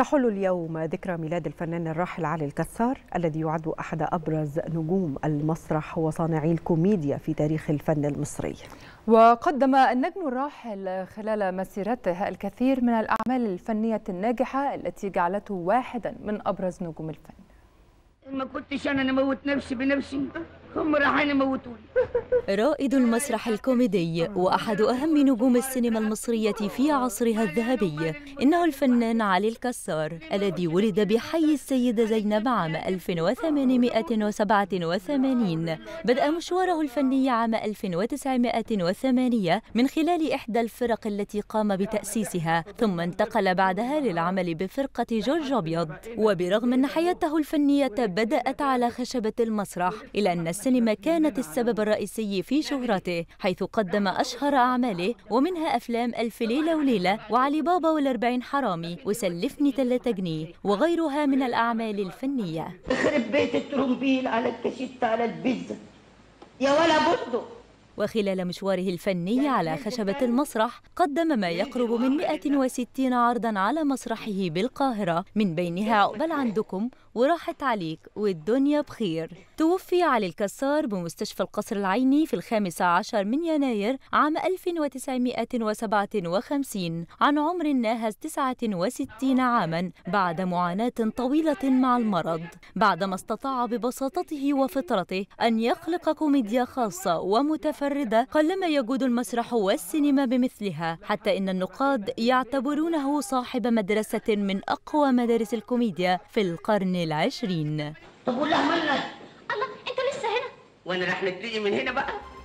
تحل اليوم ذكرى ميلاد الفنان الراحل علي الكسار الذي يعد أحد أبرز نجوم المسرح وصانعي الكوميديا في تاريخ الفن المصري وقدم النجم الراحل خلال مسيرته الكثير من الأعمال الفنية الناجحة التي جعلته واحدا من أبرز نجوم الفن ما كنتش أنا نموت نفسي بنفسي هم راح يموتوني رائد المسرح الكوميدي وأحد أهم نجوم السينما المصرية في عصرها الذهبي إنه الفنان علي الكسار الذي ولد بحي السيدة زينب عام 1887 بدأ مشواره الفني عام 1908 من خلال إحدى الفرق التي قام بتأسيسها ثم انتقل بعدها للعمل بفرقة جورج أبيض وبرغم أن حياته الفنية بدأت على خشبة المسرح إلا أن السينما كانت السبب الرئيسي في شهرته حيث قدم أشهر أعماله ومنها أفلام ألف ليلة وليلة وعلي بابا والأربعين حرامي وسلفني ثلاثة جنيه وغيرها من الأعمال الفنية خرب بيت الترومبيل على الكشيت على البيتزا يا ولا بندق وخلال مشواره الفني على خشبة المسرح قدم ما يقرب من 160 عرضا على مسرحه بالقاهرة من بينها عقبال عندكم وراحت عليك والدنيا بخير توفي علي الكسار بمستشفى القصر العيني في الخامس عشر من يناير عام 1957 عن عمر ناهز 69 عاما بعد معاناة طويلة مع المرض بعدما استطاع ببساطته وفطرته أن يخلق كوميديا خاصة ومتفاعلة المتفردة قلما يجود المسرح والسينما بمثلها حتى إن النقاد يعتبرونه صاحب مدرسة من أقوى مدارس الكوميديا في القرن العشرين طب والله مالنا الله انت لسه هنا وأنا راح نتلقي من هنا بقى